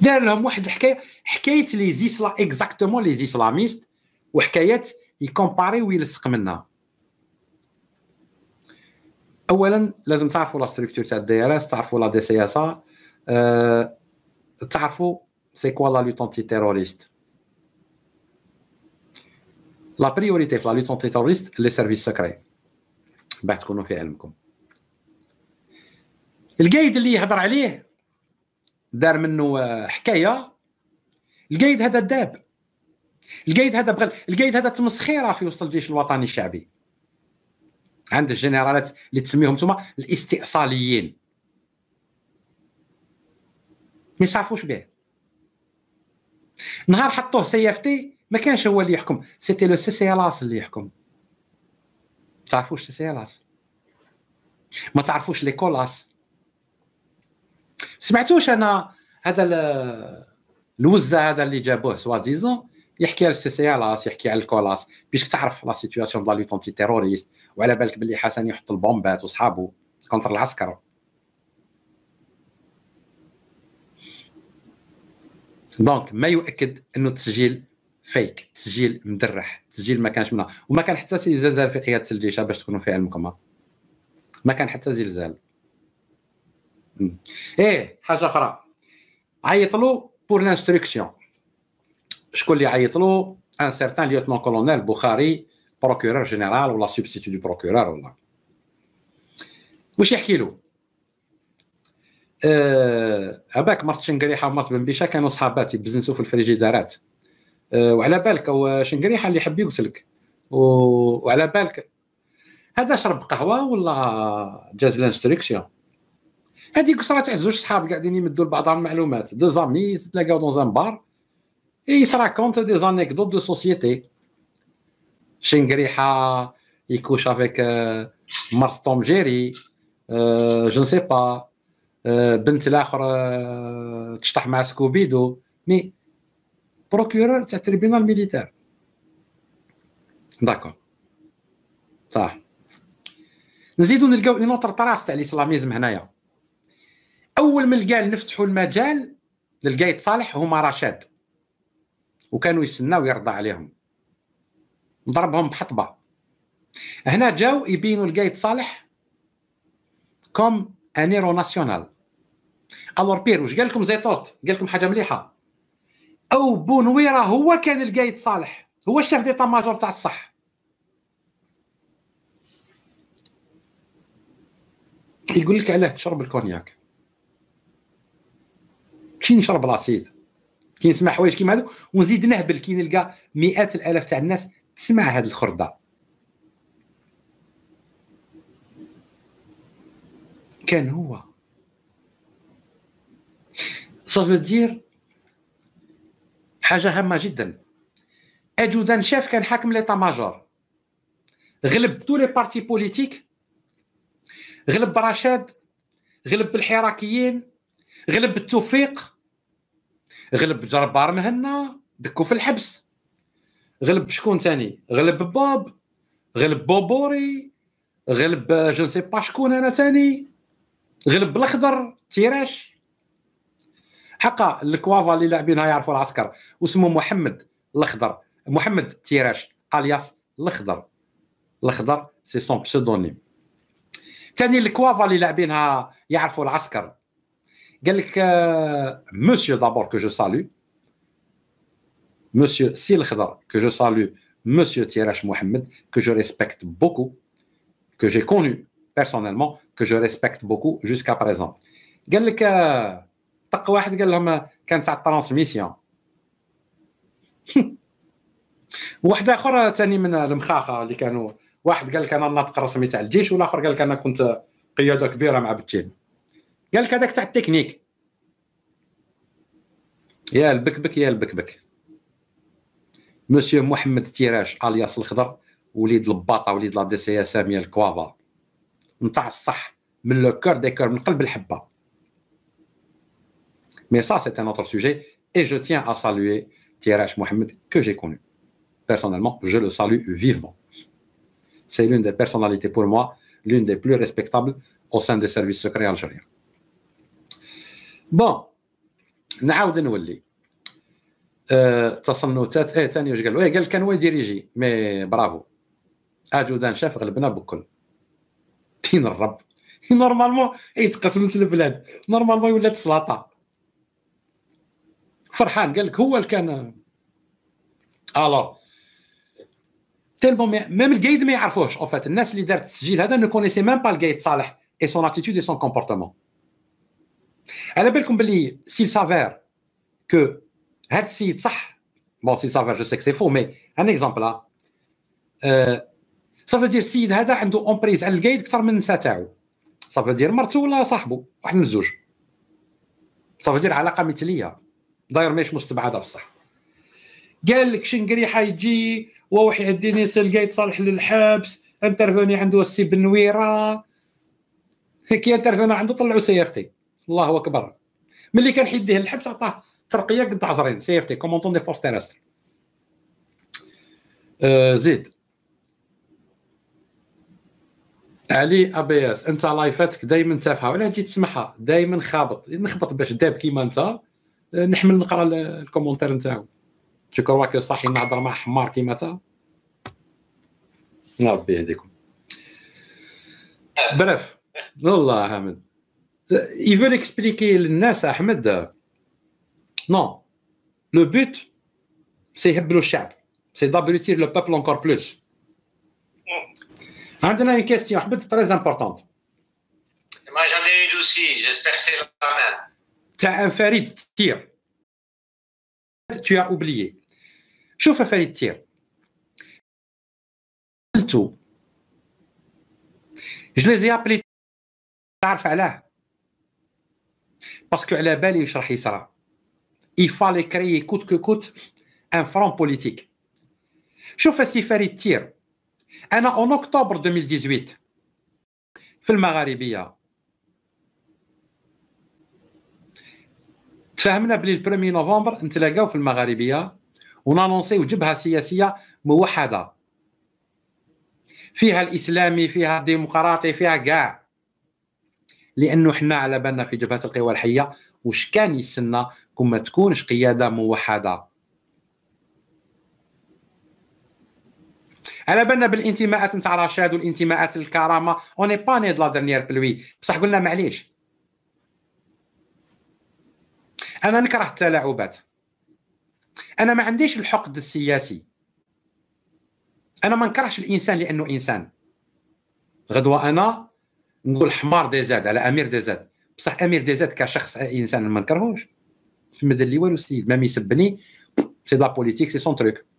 دار لهم واحد الحكايه حكايه لي زيسلا اكزاكتومون لي زيسلاميست وحكايات يكومباري ويلصق منها اولا لازم تعرفوا لا ستركتور تاع الدي ار اس تعرفوا لا دي سي اس ا أه تعرفوا سي كوا لا لوتونتي تيروريست لا بريوريتي في لا لوتونتي تيروريست لي سيرفيس سكري بعد تكونوا في علمكم القايد اللي يهضر عليه دار منه آه، حكايه القايد هذا داب القايد هذا بغل القايد هذا تمسخيره في وسط الجيش الوطني الشعبي عند الجنرالات اللي تسميهم ثم الاستئصاليين ما يصرفوش به نهار حطوه سيافتي ما كانش هو اللي يحكم سيتي لو سي اللي يحكم ما تعرفوش سي ما تعرفوش لي كولاس سمعتوش انا هذا الوزه هذا اللي جابوه سوا ديزون يحكي على السي سي يحكي على الكولاس باش تعرف لا سيتياسيون دو لا تيروريست وعلى بالك باللي حسن يحط البومبات وصحابه كونتر العسكر دونك ما يؤكد انه التسجيل فيك تسجيل مدرح تسجيل ما كانش منها وما كان حتى زلزال في قياده الجيش باش تكونوا في علمكم ما كان حتى زلزال ايه حاجه اخرى عيط له بور لانستركسيون شكون اللي عيط له ان سيرتان ليوتنون كولونيل بخاري بروكيورور جينيرال ولا سوبستيتي دو بروكيورور ولا واش يحكي له أه اباك مرت شنقريحه ومرت بن بيشا كانوا صحاباتي بزنسو في الفريجيدارات أه وعلى بالك شنقريحه اللي حب يقتلك وعلى بالك هذا شرب قهوه ولا جاز لانستركسيون هذيك تاع زوج صحاب قاعدين يمدوا لبعضهم المعلومات دو زامي تلاقاو دون زان بار اي سرا كونت دي زانيكدوت دو سوسيتي شنقريحه يكوش افيك مرت توم جيري أه جو نسي با بنت الاخر تشطح مع سكوبيدو مي بروكيور تاع تريبينال ميليتير داكور صح نزيدو نلقاو اون اوتر طراس تاع الاسلاميزم هنايا اول من قال نفتحوا المجال للقايد صالح هما رشاد وكانوا يسنا يرضى عليهم ضربهم بحطبه هنا جاو يبينوا القايد صالح كوم انيرو ناسيونال الور بير واش قال لكم زيطوط قال لكم حاجه مليحه او بونويرا هو كان القايد صالح هو الشيف ديتا ماجور تاع الصح يقول لك علاه تشرب الكونياك نمشي نشرب الاسيد كي نسمع حوايج كيما هادو ونزيد نهبل كي نلقى مئات الالاف تاع الناس تسمع هاد الخرده كان هو صافي دير حاجه هامه جدا اجودان شاف كان حاكم ليطا ماجور غلب تو لي بارتي بوليتيك غلب برشاد غلب الحراكيين غلب التوفيق غلب جربار مهنا دكو في الحبس غلب شكون ثاني غلب باب غلب بوبوري غلب آه، جو سي با شكون انا ثاني غلب الاخضر تيراش حقا الكوافا اللي لاعبينها يعرفوا العسكر واسمه محمد الاخضر محمد تيراش الياس الاخضر الاخضر سي سون بسيدونيم ثاني الكوافا اللي لاعبينها يعرفوا العسكر قال لك مسيو دابور كو جو سالو مسيو سي الخضر كو جو سالو مسيو تيراش محمد كو جو ريسبكت بوكو كو جي كونو بيرسونيلمون كو جو ريسبكت بوكو جوسكا بريزون قال لك طق آه، واحد قال لهم آه، كان تاع الترانسميسيون واحد اخر ثاني آه، من المخاخه اللي كانوا واحد قال لك انا الناطق الرسمي تاع الجيش والاخر قال لك انا كنت قياده كبيره مع بتين قال لك هذاك تاع التكنيك يا البكبك يا البكبك مسيو محمد تيراش الياس الخضر وليد الباطا وليد لا دي سي ساميه الكوافا نتاع الصح من لو كور دي كور من قلب الحبه مي سا سي ان اوتر سوجي اي جو تيان ا سالوي تيراش محمد كو جي كونو personnellement جو لو سالو فيفمون سي لون دي بيرسوناليتي بور موا لون دي بلو ريسبكتابل او سان دي سيرفيس secrets algériens بون نعاود نولي أه تصنتات ايه ثاني واش قالوا ايه قال كان هو يديريجي مي برافو اجودان شاف غلبنا بكل تين الرب نورمالمون اي تقسمت البلاد نورمالمون ولات سلاطه فرحان قال لك هو اللي كان الو تيلمون ميم القايد ما يعرفوش اوفات الناس اللي دارت التسجيل هذا نو كونيسي ميم با القايد صالح اي سون اتيتود اي سون كومبورتمون على بالكم باللي سي سافير كو هاد السيد صح بون سي سافير جو سي سي فو مي ان اكزومبل صافا دير السيد هذا عنده اونبريز على القايد اكثر من النساء تاعو صافا دير مرته ولا صاحبه واحد من الزوج صافا دير علاقه مثليه داير ماهيش مستبعده بصح قال لك شنقري حيجي يديني يعديني سلقيت صالح للحبس انترفوني عنده السي بنويره كي انترفوني عنده طلعوا سيارتي الله اكبر ملي كان حيديه للحبس عطاه ترقيه قد عشرين سي اف تي دي فورس تيرستر آه، زيد علي ابي اس انت لايفاتك دائما تافهه ولا تجي تسمعها دائما خابط نخبط باش داب كيما انت آه، نحمل نقرا الكومونتير نتاعو شكرا كروا صاحي نهضر مع حمار كيما انت ربي يهديكم بلاف والله حامد Ils veulent expliquer le gens à Ahmed. Non. Le but, c'est le C'est d'abrutir le peuple encore plus. On mm. a une question, Ahmed, très importante. Moi, j'en ai une J'espère que c'est la même. Tu un Farid Tir. Tu as oublié. شوف un تير tire. Je les les appelés appelés. علاه باسكو على بالي واش راح يصرى فالي كريي كوت كو كوت ان فرون بوليتيك شوف السي فريد تير انا اون اكتوبر 2018 في المغاربيه تفاهمنا بلي البرومي نوفمبر نتلاقاو في المغاربيه ونانونسيو جبهه سياسيه موحده فيها الاسلامي فيها الديمقراطي فيها كاع لانه حنا على بالنا في جبهه القوى الحيه واش كان يستنى كون ما تكونش قياده موحده على بالنا بالانتماءات نتاع رشاد والانتماءات الكرامه اوني با ني لا ديرنيير بلوي بصح قلنا معليش انا نكره التلاعبات انا ما عنديش الحقد السياسي انا ما نكرهش الانسان لانه انسان غدوه انا نقول حمار دي زاد على امير دي زاد بصح امير دي زاد كشخص انسان ما نكرهوش في مدى اللي والو السيد ما يسبني سي لا بوليتيك سي سون تروك